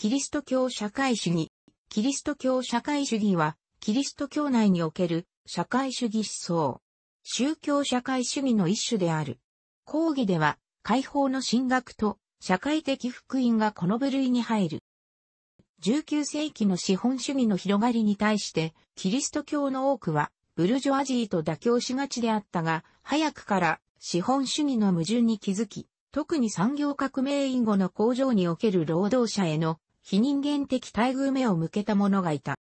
キリスト教社会主義。キリスト教社会主義は、キリスト教内における社会主義思想。宗教社会主義の一種である。講義では、解放の進学と社会的福音がこの部類に入る。19世紀の資本主義の広がりに対して、キリスト教の多くは、ブルジョアジーと妥協しがちであったが、早くから資本主義の矛盾に気づき、特に産業革命以後の工場における労働者への非人間的待遇目を向けた者がいた。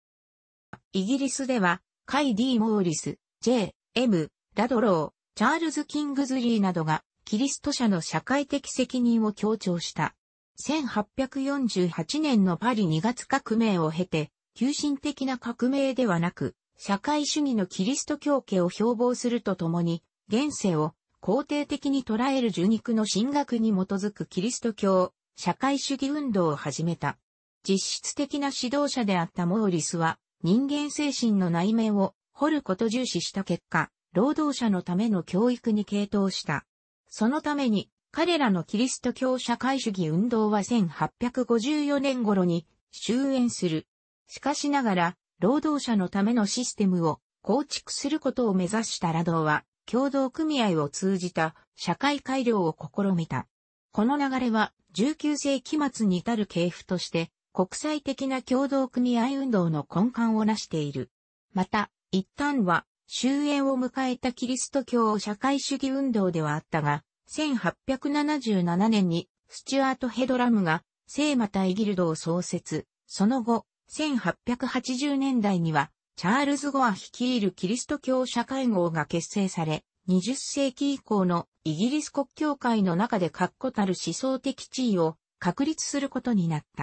イギリスでは、カイ・ディ・モーリス、J、M、ラドロー、チャールズ・キングズリーなどが、キリスト社の社会的責任を強調した。1848年のパリ2月革命を経て、急進的な革命ではなく、社会主義のキリスト教家を標榜するとともに、現世を肯定的に捉える受肉の神学に基づくキリスト教、社会主義運動を始めた。実質的な指導者であったモーリスは、人間精神の内面を掘ること重視した結果、労働者のための教育に傾倒した。そのために、彼らのキリスト教社会主義運動は1854年頃に終焉する。しかしながら、労働者のためのシステムを構築することを目指したラドーは、共同組合を通じた社会改良を試みた。この流れは19世紀末に至る系譜として国際的な共同組合運動の根幹を成している。また、一旦は終焉を迎えたキリスト教社会主義運動ではあったが、1877年にスチュアート・ヘドラムが聖タイギルドを創設。その後、1880年代にはチャールズ・ゴア率いるキリスト教社会号が結成され、20世紀以降のイギリス国教会の中で確固たる思想的地位を確立することになった。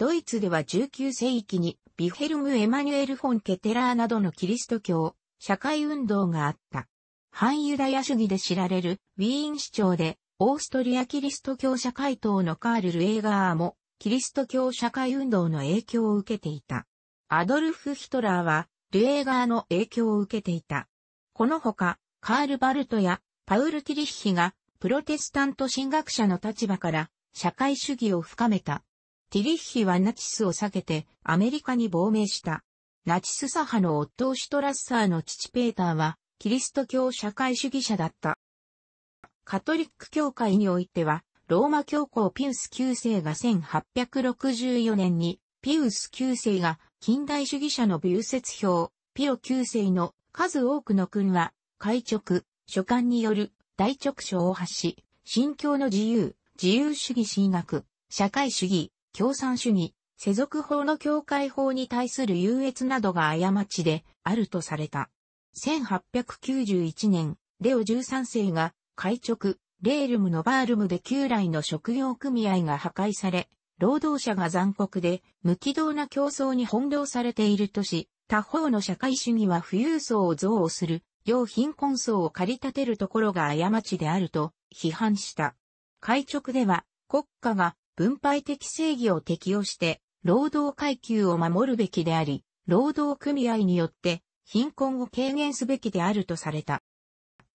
ドイツでは19世紀にビヘルム・エマニュエル・フォン・ケテラーなどのキリスト教、社会運動があった。反ユダヤ主義で知られるウィーン市長で、オーストリアキリスト教社会党のカール・ルエーガーも、キリスト教社会運動の影響を受けていた。アドルフ・ヒトラーは、ルエーガーの影響を受けていた。このほか、カール・バルトやパウル・ティリッヒが、プロテスタント神学者の立場から、社会主義を深めたティリッヒはナチスを避けてアメリカに亡命した。ナチス左派の夫シュトラッサーの父ペーターは、キリスト教社会主義者だった。カトリック教会においては、ローマ教皇ピウス9世が1864年に、ピウス9世が近代主義者のビュー説表、ピロ9世の数多くの君は、会直、書簡による大直書を発し、信教の自由、自由主義神学、社会主義、共産主義、世俗法の教会法に対する優越などが過ちであるとされた。1891年、レオ13世が、会直、レールムのバールムで旧来の職業組合が破壊され、労働者が残酷で、無軌道な競争に翻弄されているとし、他方の社会主義は富裕層を憎悪する、要貧困層を駆り立てるところが過ちであると批判した。会直では、国家が分配的正義を適用して、労働階級を守るべきであり、労働組合によって貧困を軽減すべきであるとされた。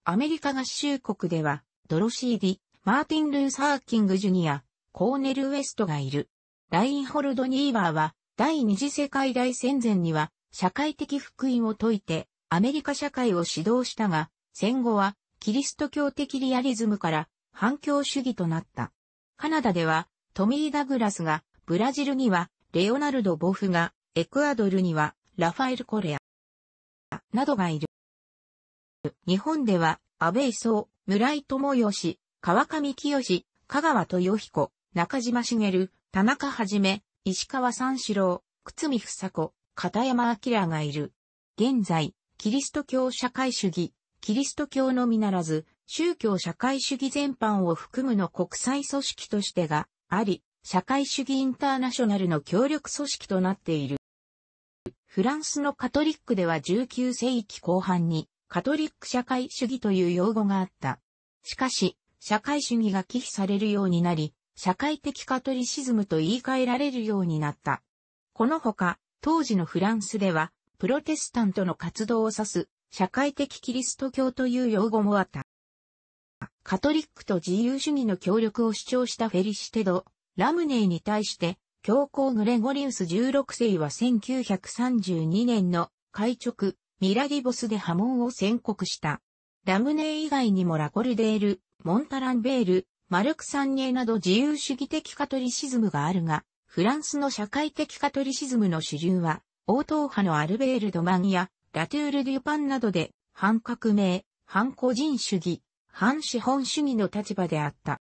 アメリカ合衆国では、ドロシー・ディ、マーティン・ルーサー・キング・ジュニア、コーネル・ウェストがいる。ラインホルド・ニーバーは、第二次世界大戦前には、社会的福音を説いて、アメリカ社会を指導したが、戦後は、キリスト教的リアリズムから、反共主義となった。カナダでは、トミー・ダグラスが、ブラジルには、レオナルド・ボフが、エクアドルには、ラファエル・コレア、などがいる。日本では、安倍総、村井智義、川上清、香川豊彦、中島茂、田中はじめ、石川三四郎、靴見房子、片山明がいる。現在、キリスト教社会主義、キリスト教のみならず、宗教社会主義全般を含むの国際組織としてが、あり、社会主義インターナショナルの協力組織となっている。フランスのカトリックでは19世紀後半にカトリック社会主義という用語があった。しかし、社会主義が忌避されるようになり、社会的カトリシズムと言い換えられるようになった。このほか、当時のフランスでは、プロテスタントの活動を指す社会的キリスト教という用語もあった。カトリックと自由主義の協力を主張したフェリシテド・ラムネーに対して、教皇グレゴリウス16世は1932年の会直、ミラディボスで波紋を宣告した。ラムネー以外にもラコルデール、モンタランベール、マルクサンネーなど自由主義的カトリシズムがあるが、フランスの社会的カトリシズムの主流は、王党派のアルベール・ドマンやラトゥール・デュパンなどで、反革命、反個人主義、反資本主義の立場であった。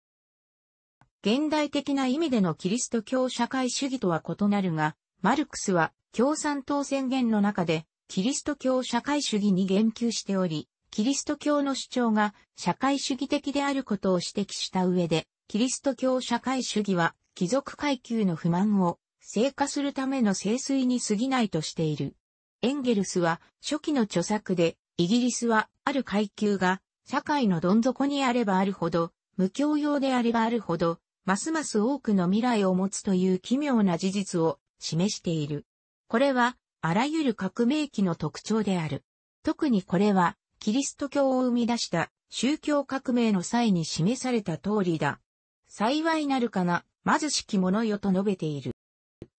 現代的な意味でのキリスト教社会主義とは異なるが、マルクスは共産党宣言の中でキリスト教社会主義に言及しており、キリスト教の主張が社会主義的であることを指摘した上で、キリスト教社会主義は貴族階級の不満を成果するための清水に過ぎないとしている。エンゲルスは初期の著作で、イギリスはある階級が社会のどん底にあればあるほど、無教養であればあるほど、ますます多くの未来を持つという奇妙な事実を示している。これは、あらゆる革命期の特徴である。特にこれは、キリスト教を生み出した宗教革命の際に示された通りだ。幸いなるかな、貧しき者よと述べている。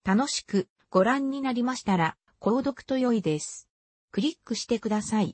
楽しくご覧になりましたら、購読と良いです。クリックしてください。